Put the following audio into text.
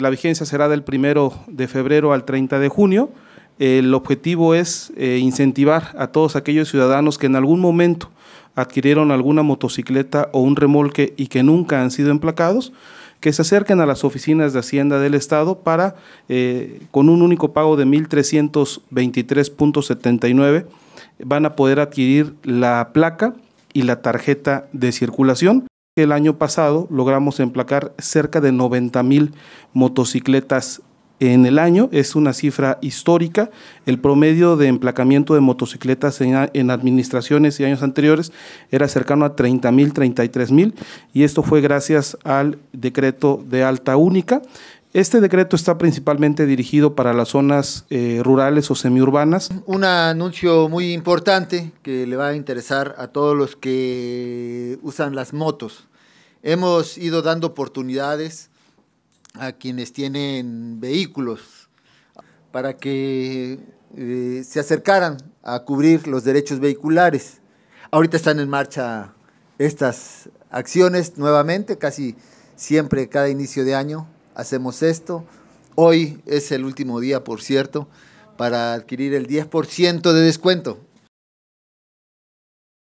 La vigencia será del 1 de febrero al 30 de junio. El objetivo es eh, incentivar a todos aquellos ciudadanos que en algún momento adquirieron alguna motocicleta o un remolque y que nunca han sido emplacados, que se acerquen a las oficinas de Hacienda del Estado para, eh, con un único pago de 1.323.79, van a poder adquirir la placa y la tarjeta de circulación el año pasado logramos emplacar cerca de 90 mil motocicletas en el año, es una cifra histórica. El promedio de emplacamiento de motocicletas en, administraciones y años anteriores era cercano a 30 mil, 33 mil, y esto fue gracias al decreto de alta única. Este decreto está principalmente dirigido para las zonas eh, rurales o semiurbanas. Un anuncio muy importante que le va a interesar a todos los que usan las motos. Hemos ido dando oportunidades a quienes tienen vehículos para que eh, se acercaran a cubrir los derechos vehiculares. Ahorita están en marcha estas acciones nuevamente, casi siempre cada inicio de año hacemos esto. Hoy es el último día, por cierto, para adquirir el 10% de descuento